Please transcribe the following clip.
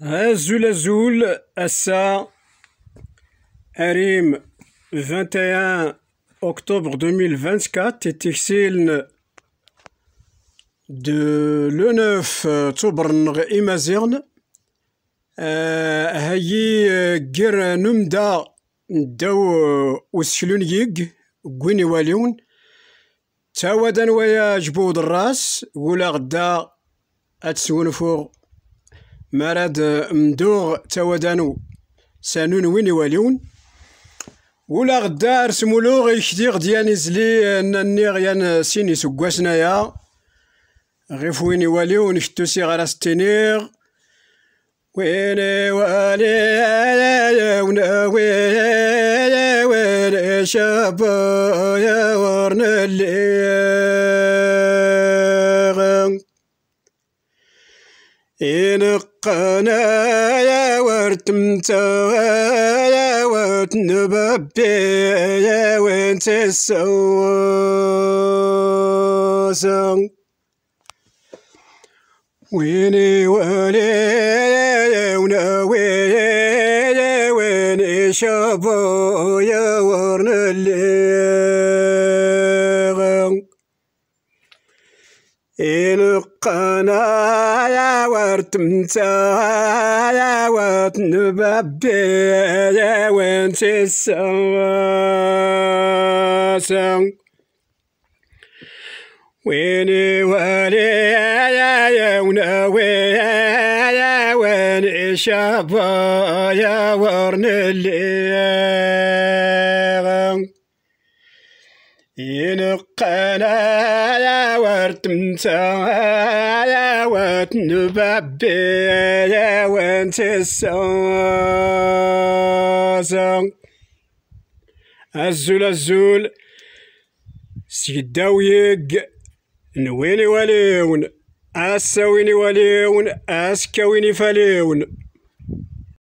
هازول أزول أسا أريم 21 octobre 2024 تيكسيل دو لو نوف توبر نغ إمازيغن هاي جير نمدا نداو وسشلون يك كوين يواليون تاوادا ويا جبود الراس ولا غدا اتسون فوق مراد مدوغ تودانو سانون وين يواليون ولا غدا رسمولو غيكدي غديان يزلي ناني غيان سيني سكواسنايا غيف وين يواليون شتو سي غراس تينيغ وين يوالي وين شابا يا ورن اللي إنق قنا يا ورد متى يا ورد نبابي يا وانت السوسن ويني ولي يا ويني شابو يا ورن الليل إلقنا يا ورتمتا يا وتنبابي يا وانت السواسن ويني ولي يا يونا يا وين إشابا يا ورن اللي ينقنا يا ورد متى يا ورد نبابي يا وانت الساسا الزول الزول سيداويق نويني وليون أساويني وليون أسكاويني فليون